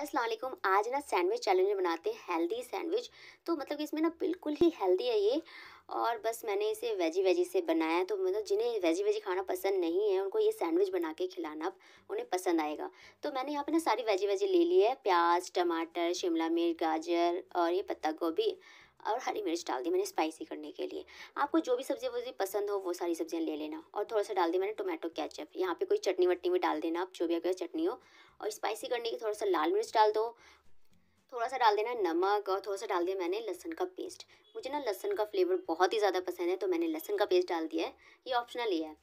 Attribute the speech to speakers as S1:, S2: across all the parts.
S1: असलम आज ना sandwich challenge बनाते हैं हेल्दी सैंडविच तो मतलब कि इसमें ना बिल्कुल ही हेल्दी है ये और बस मैंने इसे वेजी वेजी से बनाया है तो मतलब जिन्हें वेजी वेजी खाना पसंद नहीं है उनको ये सैंडविच बना के खिलाना उन्हें पसंद आएगा तो मैंने यहाँ पे ना सारी वेजी वेजी ले ली है प्याज टमाटर शिमला मिर्च गाजर और ये पत्ता गोभी और हरी मिर्च डाल दी मैंने स्पाइसी करने के लिए आपको जो भी सब्ज़ी वब्जी पसंद हो वो सारी सब्ज़ियाँ ले लेना और थोड़ा सा डाल दी मैंने टोमेटो कैचअप यहाँ पे कोई चटनी वटनी भी डाल देना आप जो भी आपके चटनी हो और स्पाइसी करने के थोड़ा सा लाल मिर्च डाल दो थोड़ा सा डाल देना नमक और थोड़ा सा डाल दिया मैंने लहसन का पेस्ट मुझे ना लहसन का फ्लेवर बहुत ही ज़्यादा पसंद है तो मैंने लहसन का पेस्ट डाल दिया है ये ऑप्शनल ही है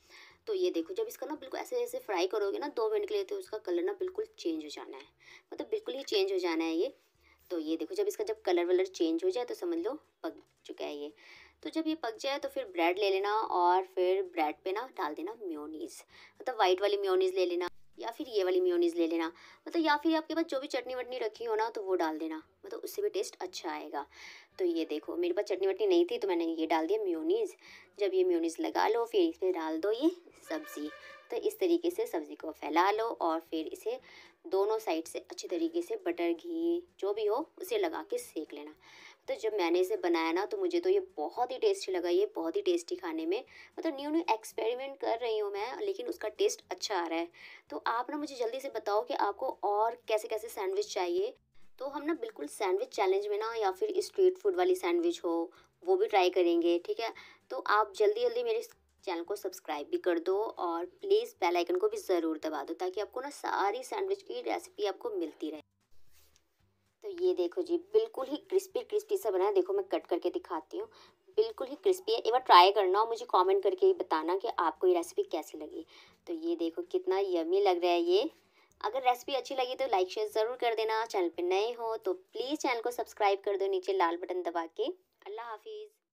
S1: तो ये देखो जब इसका ना बिल्कुल ऐसे ऐसे फ्राई करोगे ना दो मिनट के लिए तो उसका कलर ना बिल्कुल चेंज हो जाना है मतलब बिल्कुल ही चेंज हो जाना है ये तो ये देखो जब इसका जब कलर वलर चेंज हो जाए तो समझ लो पक चुका है ये तो जब ये पक जाए तो फिर ब्रेड ले लेना और फिर ब्रेड पे ना डाल देना म्योनीज़ मतलब तो वाइट वाली म्योनीज़ ले लेना या फिर ये वाली म्योनीज ले लेना मतलब या फिर आपके पास जो भी चटनी वटनी रखी हो ना तो वो डाल देना मतलब उससे भी टेस्ट अच्छा आएगा तो ये देखो मेरे पास चटनी वटनी नहीं थी तो मैंने ये डाल दिया म्योनीज जब ये म्योनीज लगा लो फिर इसमें डाल दो ये सब्ज़ी तो इस तरीके से सब्ज़ी को फैला लो और फिर इसे दोनों साइड से अच्छी तरीके से बटर घी जो भी हो उसे लगा के सेक लेना तो जब मैंने इसे बनाया ना तो मुझे तो ये बहुत ही टेस्टी लगा ये बहुत ही टेस्टी खाने में मतलब न्यू न्यू एक्सपेरिमेंट कर रही हूँ मैं लेकिन उसका टेस्ट अच्छा आ रहा है तो आप ना मुझे जल्दी से बताओ कि आपको और कैसे कैसे सैंडविच चाहिए तो हम ना बिल्कुल सैंडविच चैलेंज में ना या फिर स्ट्रीट फूड वाली सैंडविच हो वो भी ट्राई करेंगे ठीक है तो आप जल्दी जल्दी मेरे चैनल को सब्सक्राइब भी कर दो और प्लीज़ बेल आइकन को भी ज़रूर दबा दो ताकि आपको ना सारी सैंडविच की रेसिपी आपको मिलती रहे ये देखो जी बिल्कुल ही क्रिस्पी क्रिस्पी सा बना है देखो मैं कट करके दिखाती हूँ बिल्कुल ही क्रिस्पी है एक बार ट्राई करना और मुझे कमेंट करके ही बताना कि आपको ये रेसिपी कैसी लगी तो ये देखो कितना यमी लग रहा है ये अगर रेसिपी अच्छी लगी तो लाइक शेयर ज़रूर कर देना चैनल पर नए हो तो प्लीज़ चैनल को सब्सक्राइब कर दो नीचे लाल बटन दबा के अल्लाह हाफिज़